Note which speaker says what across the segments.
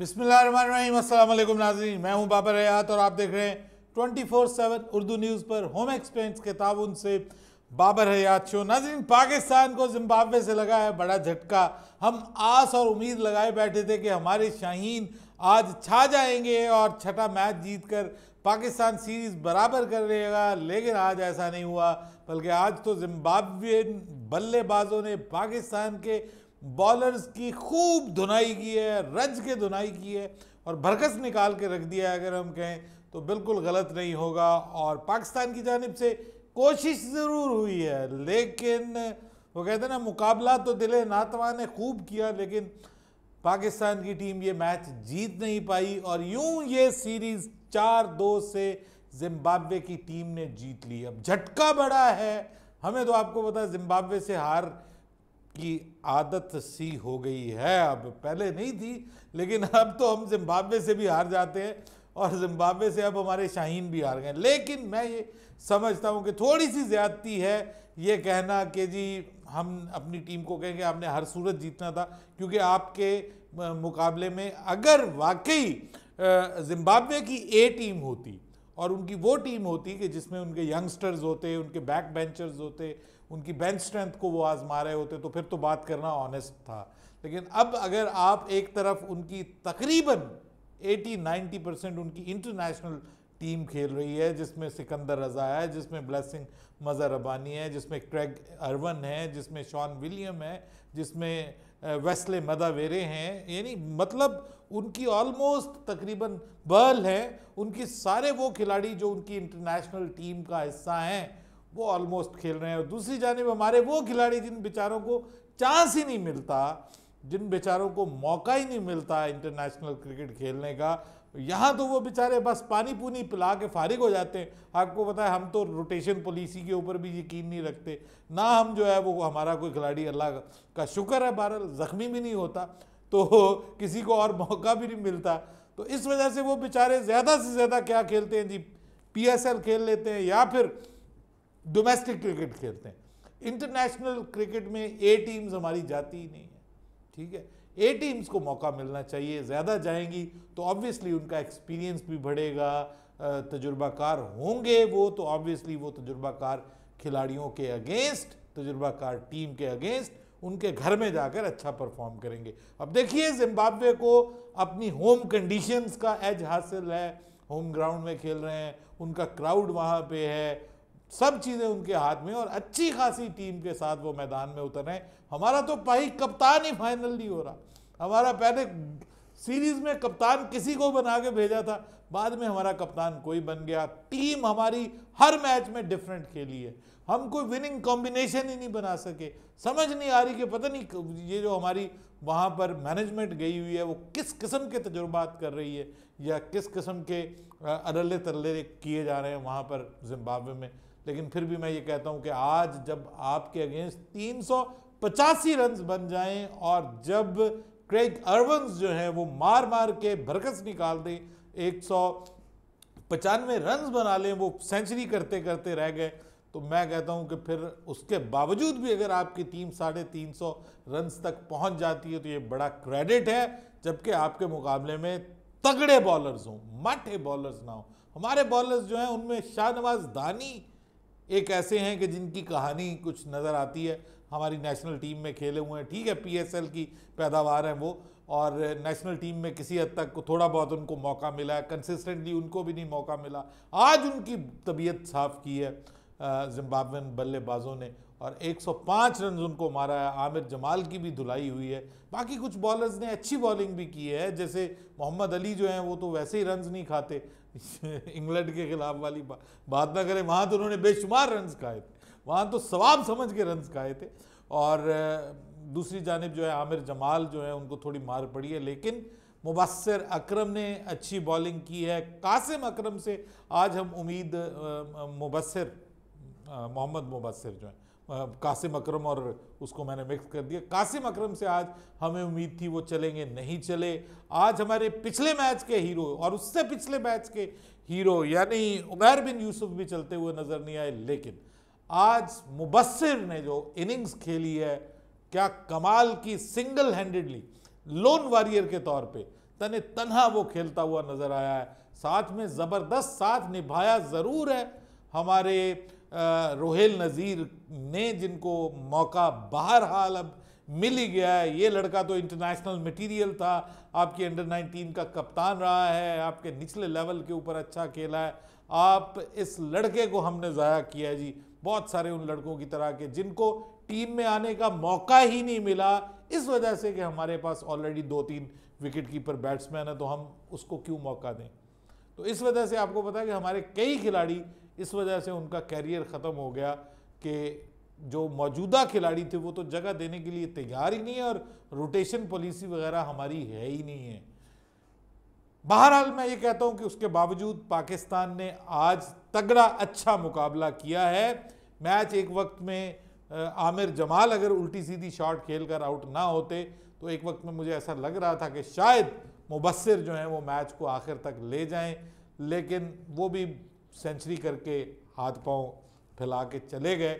Speaker 1: बिसमीम अल्लाम नाजरीन मैं हूं बाबर हयात और आप देख रहे हैं twenty four seven Urdu news पर होम एक्सपेंस के ताउन से बाबर हयात शो नाजरीन पाकिस्तान को जिम्बाब्वे से लगा है बड़ा झटका हम आस और उम्मीद लगाए बैठे थे कि हमारे शाहीन आज छा जाएंगे और छठा मैच जीतकर पाकिस्तान सीरीज़ बराबर कर रहेगा लेकिन आज ऐसा नहीं हुआ बल्कि आज तो जिम्बाब्वे बल्लेबाजों ने पाकिस्तान के बॉलर्स की खूब धुनाई की है रज के धुनाई की है और भरकस निकाल के रख दिया है अगर हम कहें तो बिल्कुल गलत नहीं होगा और पाकिस्तान की जानब से कोशिश ज़रूर हुई है लेकिन वो कहते हैं ना मुकाबला तो दिले नातवा ने खूब किया लेकिन पाकिस्तान की टीम ये मैच जीत नहीं पाई और यूं ये सीरीज़ चार दो से जिम्बाब्वे की टीम ने जीत ली अब झटका बड़ा है हमें तो आपको पता है जिम्बाब्वे से हार की आदत सी हो गई है अब पहले नहीं थी लेकिन अब तो हम जिम्बाब्वे से भी हार जाते हैं और जिम्बाब्वे से अब हमारे शाहीन भी हार गए लेकिन मैं ये समझता हूँ कि थोड़ी सी ज्यादती है ये कहना कि जी हम अपनी टीम को कहेंगे आपने हर सूरत जीतना था क्योंकि आपके मुकाबले में अगर वाकई जिम्बाब्वे की ए टीम होती और उनकी वो टीम होती कि जिसमें उनके यंगस्टर्स होते उनके बैक बेंचर्स होते उनकी बेंच स्ट्रेंथ को वो आजमा रहे होते तो फिर तो बात करना ऑनेस्ट था लेकिन अब अगर आप एक तरफ उनकी तकरीबन 80-90 परसेंट उनकी इंटरनेशनल टीम खेल रही है जिसमें सिकंदर रज़ा है जिसमें ब्लेसिंग मज़ा रबानी है जिसमें क्रेग अरवन है जिसमें शॉन विलियम है जिसमें वेस्ले मदावेरे हैं यानी मतलब उनकी ऑलमोस्ट तकरीबन बर्ल हैं उनकी सारे वो खिलाड़ी जो उनकी इंटरनेशनल टीम का हिस्सा हैं वो ऑलमोस्ट खेल रहे हैं और दूसरी जानब हमारे वो खिलाड़ी जिन बेचारों को चांस ही नहीं मिलता जिन बेचारों को मौका ही नहीं मिलता इंटरनेशनल क्रिकेट खेलने का यहाँ तो वो बेचारे बस पानी पूनी पिला के फारिग हो जाते हैं आपको पता है हम तो रोटेशन पॉलिसी के ऊपर भी यकीन नहीं रखते ना हम जो है वो हमारा कोई खिलाड़ी अल्लाह का शुक्र है बहरहाल ज़ख्मी भी नहीं होता तो किसी को और मौका भी नहीं मिलता तो इस वजह से वो बेचारे ज़्यादा से ज़्यादा क्या खेलते हैं जी एल खेल लेते हैं या फिर डोमेस्टिक क्रिकेट खेलते हैं इंटरनेशनल क्रिकेट में ए टीम्स हमारी जाती ही नहीं है ठीक है ए टीम्स को मौका मिलना चाहिए ज़्यादा जाएंगी तो ऑब्वियसली उनका एक्सपीरियंस भी बढ़ेगा तजुर्बाकार होंगे वो तो ऑब्वियसली वो तजुर्बाकार खिलाड़ियों के अगेंस्ट तजुर्बाकार टीम के अगेंस्ट उनके घर में जाकर अच्छा परफॉर्म करेंगे अब देखिए जिम्बाब्वे को अपनी होम कंडीशंस का एज हासिल है होम ग्राउंड में खेल रहे हैं उनका क्राउड वहाँ पे है सब चीज़ें उनके हाथ में और अच्छी खासी टीम के साथ वो मैदान में उतर रहे हैं हमारा तो भाई कप्तान ही फाइनल नहीं हो रहा हमारा पहले सीरीज में कप्तान किसी को बना के भेजा था बाद में हमारा कप्तान कोई बन गया टीम हमारी हर मैच में डिफरेंट खेली है हम कोई विनिंग कॉम्बिनेशन ही नहीं बना सके समझ नहीं आ रही कि पता नहीं ये जो हमारी वहाँ पर मैनेजमेंट गई हुई है वो किस किस्म के तजुर्बात कर रही है या किस किस्म के अरले तरले किए जा रहे हैं वहाँ पर जिम्बाब्वे में लेकिन फिर भी मैं ये कहता हूं कि आज जब आपके अगेंस्ट तीन सौ पचासी रन बन जाएं और जब क्रेग अर्वंस जो हैं वो मार मार के भरकस निकाल दें एक सौ पचानवे रन बना लें वो सेंचुरी करते करते रह गए तो मैं कहता हूं कि फिर उसके बावजूद भी अगर आपकी टीम साढ़े तीन सौ रन तक पहुंच जाती है तो ये बड़ा क्रेडिट है जबकि आपके मुकाबले में तगड़े बॉलर्स हों माठे बॉलर्स ना हों हमारे बॉलर्स जो हैं उनमें शाहनवाज दानी एक ऐसे हैं कि जिनकी कहानी कुछ नज़र आती है हमारी नेशनल टीम में खेले हुए हैं ठीक है पीएसएल की पैदावार है वो और नेशनल टीम में किसी हद तक थोड़ा बहुत उनको मौका मिला है कंसिस्टेंटली उनको भी नहीं मौका मिला आज उनकी तबीयत साफ़ की है जिम्बाब्वेन बल्लेबाजों ने और 105 रन उनको मारा है आमिर जमाल की भी धुलाई हुई है बाकी कुछ बॉलर्स ने अच्छी बॉलिंग भी की है जैसे मोहम्मद अली जो हैं वो तो वैसे ही रन नहीं खाते इंग्लैंड के खिलाफ वाली बा, बात ना करें वहाँ तो उन्होंने बेशुमार रन खाए थे वहाँ तो सवाब समझ के रन खाए थे और दूसरी जानब जो है आमिर जमाल जो है उनको थोड़ी मार पड़ी है लेकिन मुबसर अकरम ने अच्छी बॉलिंग की है कासिम अकरम से आज हम उम्मीद मुबसर मोहम्मद मुबसर जो हैं कासिम अकरम और उसको मैंने मिक्स कर दिया कासिम अकरम से आज हमें उम्मीद थी वो चलेंगे नहीं चले आज हमारे पिछले मैच के हीरो और उससे पिछले मैच के हीरो यानी उमैर बिन यूसुफ भी चलते हुए नज़र नहीं आए लेकिन आज मुबसर ने जो इनिंग्स खेली है क्या कमाल की सिंगल हैंडेडली लोन वॉरियर के तौर पे तने तनहा वो खेलता हुआ नज़र आया है साथ में ज़बरदस्त साथ निभाया ज़रूर है हमारे रोहेल नज़ीर ने जिनको मौका बाहर हाल अब मिल ही गया है ये लड़का तो इंटरनेशनल मटेरियल था आपकी अंडर 19 का कप्तान रहा है आपके निचले लेवल के ऊपर अच्छा खेला है आप इस लड़के को हमने ज़ाया किया है जी बहुत सारे उन लड़कों की तरह के जिनको टीम में आने का मौका ही नहीं मिला इस वजह से कि हमारे पास ऑलरेडी दो तीन विकेट कीपर बैट्समैन है तो हम उसको क्यों मौका दें तो इस वजह से आपको पता है कि हमारे कई खिलाड़ी इस वजह से उनका कैरियर ख़त्म हो गया कि जो मौजूदा खिलाड़ी थे वो तो जगह देने के लिए तैयार ही नहीं है और रोटेशन पॉलिसी वगैरह हमारी है ही नहीं है बहरहाल मैं ये कहता हूँ कि उसके बावजूद पाकिस्तान ने आज तगड़ा अच्छा मुकाबला किया है मैच एक वक्त में आमिर जमाल अगर उल्टी सीधी शॉट खेल कर आउट ना होते तो एक वक्त में मुझे ऐसा लग रहा था कि शायद मुबसर जो हैं वो मैच को आखिर तक ले जाएं लेकिन वो भी सेंचुरी करके हाथ पांव फैला के चले गए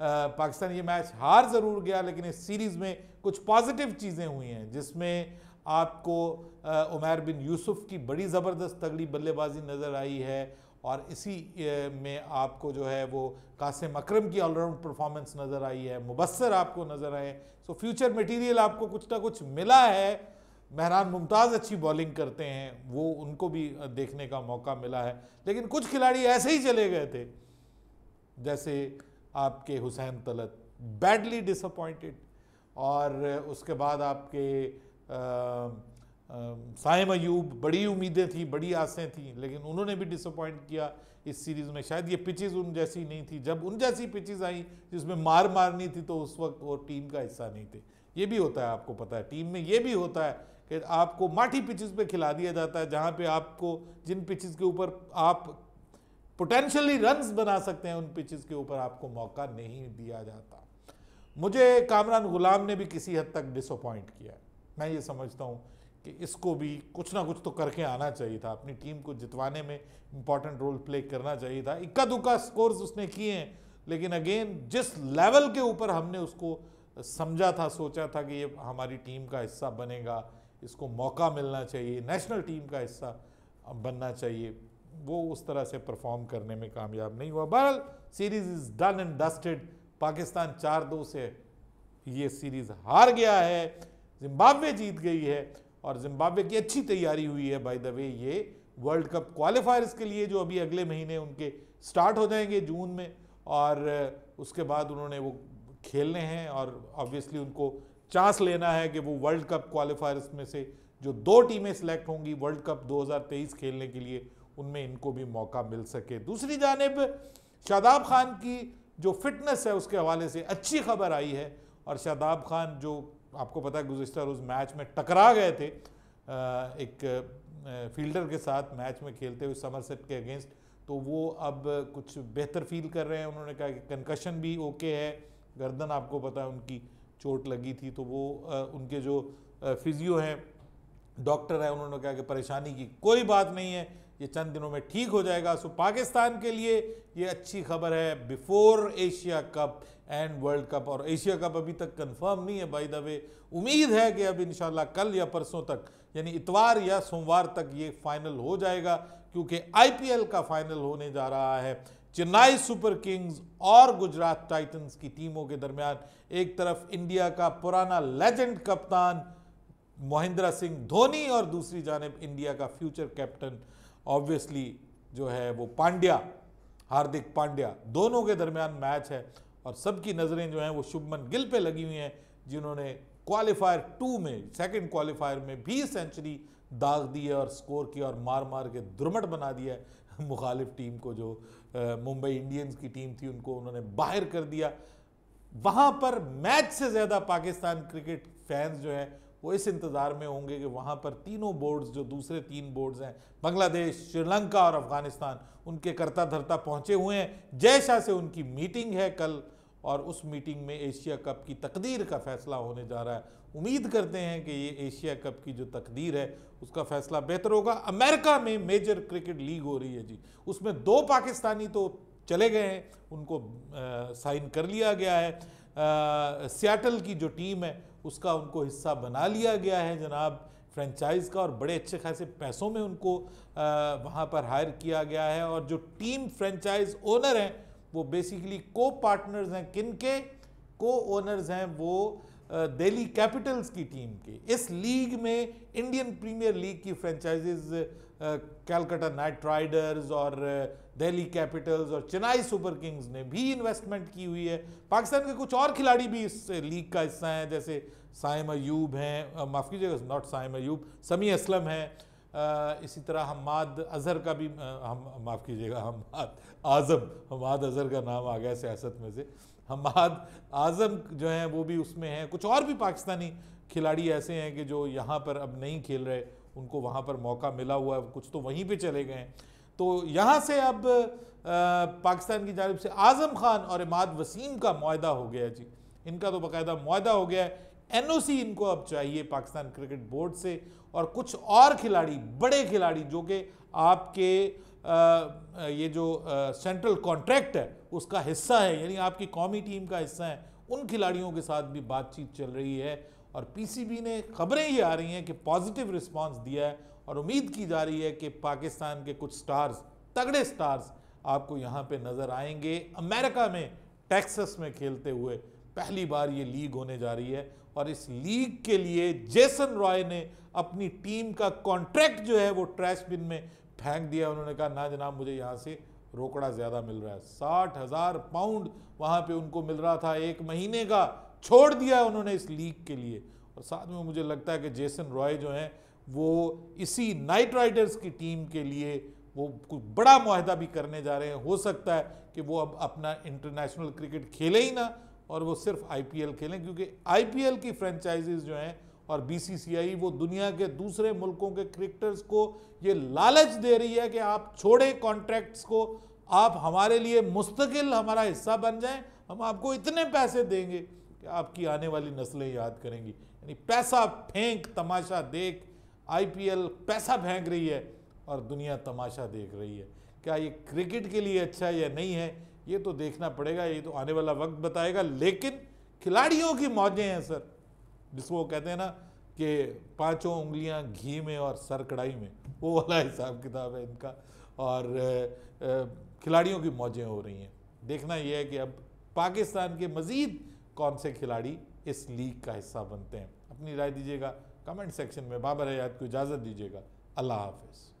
Speaker 1: पाकिस्तान ये मैच हार ज़रूर गया लेकिन इस सीरीज़ में कुछ पॉजिटिव चीज़ें हुई हैं जिसमें आपको उमैर बिन यूसुफ की बड़ी ज़बरदस्त तगड़ी बल्लेबाजी नज़र आई है और इसी में आपको जो है वो कासिम अक्रम की ऑलराउंड परफॉर्मेंस नज़र आई है मुबसर आपको नज़र आए सो फ्यूचर मटेरियल आपको कुछ ना कुछ मिला है मेहरान मुमताज़ अच्छी बॉलिंग करते हैं वो उनको भी देखने का मौका मिला है लेकिन कुछ खिलाड़ी ऐसे ही चले गए थे जैसे आपके हुसैन तलत बैडली डिसअपॉइंटेड और उसके बाद आपके साइम अयूब बड़ी उम्मीदें थी बड़ी आसें थी लेकिन उन्होंने भी डिसअपॉइंट किया इस सीरीज़ में शायद ये पिचेज़ उन जैसी नहीं थी जब उन जैसी पिचेज़ आई जिसमें मार मारनी थी तो उस वक्त वो टीम का हिस्सा नहीं थे ये भी होता है आपको पता है टीम में ये भी होता है कि आपको माठी पिचेस पे खिला दिया जाता है जहाँ पे आपको जिन पिचेस के ऊपर आप पोटेंशियली रन्स बना सकते हैं उन पिचेस के ऊपर आपको मौका नहीं दिया जाता मुझे कामरान गुलाम ने भी किसी हद तक डिसअपॉइंट किया मैं ये समझता हूँ कि इसको भी कुछ ना कुछ तो करके आना चाहिए था अपनी टीम को जितवाने में इंपॉर्टेंट रोल प्ले करना चाहिए था इक्का दुक्का स्कोर्स उसने किए हैं लेकिन अगेन जिस लेवल के ऊपर हमने उसको समझा था सोचा था कि ये हमारी टीम का हिस्सा बनेगा इसको मौका मिलना चाहिए नेशनल टीम का हिस्सा बनना चाहिए वो उस तरह से परफॉर्म करने में कामयाब नहीं हुआ बहरहाल series is done and dusted Pakistan चार दो से ये सीरीज़ हार गया है जिम्बाब्वे जीत गई है और जिम्बाब्वे की अच्छी तैयारी हुई है बाय द वे ये वर्ल्ड कप क्वालिफायर्स के लिए जो अभी अगले महीने उनके स्टार्ट हो जाएंगे जून में और उसके बाद उन्होंने वो खेलने हैं और ऑब्वियसली उनको चांस लेना है कि वो वर्ल्ड कप क्वालिफायर्स में से जो दो टीमें सिलेक्ट होंगी वर्ल्ड कप 2023 खेलने के लिए उनमें इनको भी मौका मिल सके दूसरी जानब शादाब खान की जो फिटनेस है उसके हवाले से अच्छी खबर आई है और शादाब खान जो आपको पता है गुजशत रोज़ मैच में टकरा गए थे एक फील्डर के साथ मैच में खेलते हुए समरसेट के अगेंस्ट तो वो अब कुछ बेहतर फील कर रहे हैं उन्होंने कहा कि कन्कशन भी ओके है गर्दन आपको पता है उनकी चोट लगी थी तो वो उनके जो फिजियो हैं डॉक्टर हैं उन्होंने कहा कि परेशानी की कोई बात नहीं है ये चंद दिनों में ठीक हो जाएगा सो पाकिस्तान के लिए ये अच्छी खबर है before Asia Cup and World Cup और एशिया कप अभी तक कंफर्म नहीं है बाई द वे उम्मीद है कि अब इन कल या परसों तक यानी इतवार या सोमवार तक ये फाइनल हो जाएगा क्योंकि आईपीएल का फाइनल होने जा रहा है चेन्नई सुपर किंग्स और गुजरात टाइटंस की टीमों के दरमियान एक तरफ इंडिया का पुराना लेजेंड कप्तान महेंद्र सिंह धोनी और दूसरी जानब इंडिया का फ्यूचर कैप्टन ऑब्वियसली जो है वो पांड्या हार्दिक पांड्या दोनों के दरमियान मैच है और सबकी नज़रें जो हैं वो शुभमन गिल पे लगी हुई हैं जिन्होंने क्वालिफायर टू में सेकंड क्वालिफायर में भी सेंचुरी दाग दिए और स्कोर किया और मार मार के दुर्मट बना दिया मुखालिफ टीम को जो मुंबई इंडियंस की टीम थी उनको उन्होंने बाहर कर दिया वहाँ पर मैच से ज़्यादा पाकिस्तान क्रिकेट फैंस जो है वो इस इंतज़ार में होंगे कि वहाँ पर तीनों बोर्ड्स जो दूसरे तीन बोर्ड्स हैं बांग्लादेश श्रीलंका और अफगानिस्तान उनके करता धरता पहुँचे हुए हैं जय शाह से उनकी मीटिंग है कल और उस मीटिंग में एशिया कप की तकदीर का फैसला होने जा रहा है उम्मीद करते हैं कि ये एशिया कप की जो तकदीर है उसका फैसला बेहतर होगा अमेरिका में मेजर क्रिकेट लीग हो रही है जी उसमें दो पाकिस्तानी तो चले गए हैं उनको साइन कर लिया गया है सियाटल की जो टीम है उसका उनको हिस्सा बना लिया गया है जनाब फ्रेंचाइज का और बड़े अच्छे खासे पैसों में उनको आ, वहाँ पर हायर किया गया है और जो टीम फ्रेंचाइज ओनर हैं वो बेसिकली को पार्टनर्स हैं किन के को ओनर्स हैं वो दिल्ली कैपिटल्स की टीम के इस लीग में इंडियन प्रीमियर लीग की फ्रेंचाइजीज कैलकाटा नाइट राइडर्स और दिल्ली कैपिटल्स और चेन्नई सुपर किंग्स ने भी इन्वेस्टमेंट की हुई है पाकिस्तान के कुछ और खिलाड़ी भी इस लीग का हिस्सा हैं जैसे साइम अयूब हैं माफ़ कीजिएगा नॉट साइम अयूब समी असलम हैं इसी तरह हमाद अज़हर का भी हम माफ़ कीजिएगा हमाद आज़म हमाद अज़हर का नाम आ गया सियासत में से हमाद आज़म जो हैं वो भी उसमें हैं कुछ और भी पाकिस्तानी खिलाड़ी ऐसे हैं कि जो यहाँ पर अब नहीं खेल रहे उनको वहाँ पर मौका मिला हुआ है कुछ तो वहीं पे चले गए तो यहाँ से अब पाकिस्तान की जानब से आज़म ख़ान और इमाद वसीम का माहा हो गया जी इनका तो बाकायदा माहा हो गया है एनओसी इनको अब चाहिए पाकिस्तान क्रिकेट बोर्ड से और कुछ और खिलाड़ी बड़े खिलाड़ी जो कि आपके आ, ये जो आ, सेंट्रल कॉन्ट्रैक्ट है उसका हिस्सा है यानी आपकी कौमी टीम का हिस्सा है उन खिलाड़ियों के साथ भी बातचीत चल रही है और पीसीबी ने खबरें ये आ रही हैं कि पॉजिटिव रिस्पांस दिया है और उम्मीद की जा रही है कि पाकिस्तान के कुछ स्टार्स तगड़े स्टार्स आपको यहाँ पर नज़र आएंगे अमेरिका में टैक्स में खेलते हुए पहली बार ये लीग होने जा रही है और इस लीग के लिए जेसन रॉय ने अपनी टीम का कॉन्ट्रैक्ट जो है वो ट्रैश बिन में फेंक दिया उन्होंने कहा ना जनाब मुझे यहाँ से रोकड़ा ज़्यादा मिल रहा है साठ हज़ार पाउंड वहाँ पे उनको मिल रहा था एक महीने का छोड़ दिया उन्होंने इस लीग के लिए और साथ में मुझे लगता है कि जेसन रॉय जो हैं वो इसी नाइट राइडर्स की टीम के लिए वो कुछ बड़ा माहदा भी करने जा रहे हैं हो सकता है कि वो अब अपना इंटरनेशनल क्रिकेट खेले ही ना और वो सिर्फ आईपीएल खेलें क्योंकि आईपीएल की फ्रेंचाइजीज जो हैं और बीसीसीआई वो दुनिया के दूसरे मुल्कों के क्रिकेटर्स को ये लालच दे रही है कि आप छोड़े कॉन्ट्रैक्ट्स को आप हमारे लिए मुस्तकिल हमारा हिस्सा बन जाएं हम आपको इतने पैसे देंगे कि आपकी आने वाली नस्लें याद करेंगी यानी पैसा फेंक तमाशा देख एल पैसा फेंक रही है और दुनिया तमाशा देख रही है क्या ये क्रिकेट के लिए अच्छा या नहीं है ये तो देखना पड़ेगा ये तो आने वाला वक्त बताएगा लेकिन खिलाड़ियों की मौजें हैं सर जिसको वो कहते हैं ना कि पांचों उंगलियां घी में और सर कढ़ाई में वो वाला हिसाब किताब है इनका और खिलाड़ियों की मौजें हो रही हैं देखना यह है कि अब पाकिस्तान के मज़ीद कौन से खिलाड़ी इस लीग का हिस्सा बनते हैं अपनी राय दीजिएगा कमेंट सेक्शन में बाबर हयात को इजाज़त दीजिएगा अल्लाह हाफिज़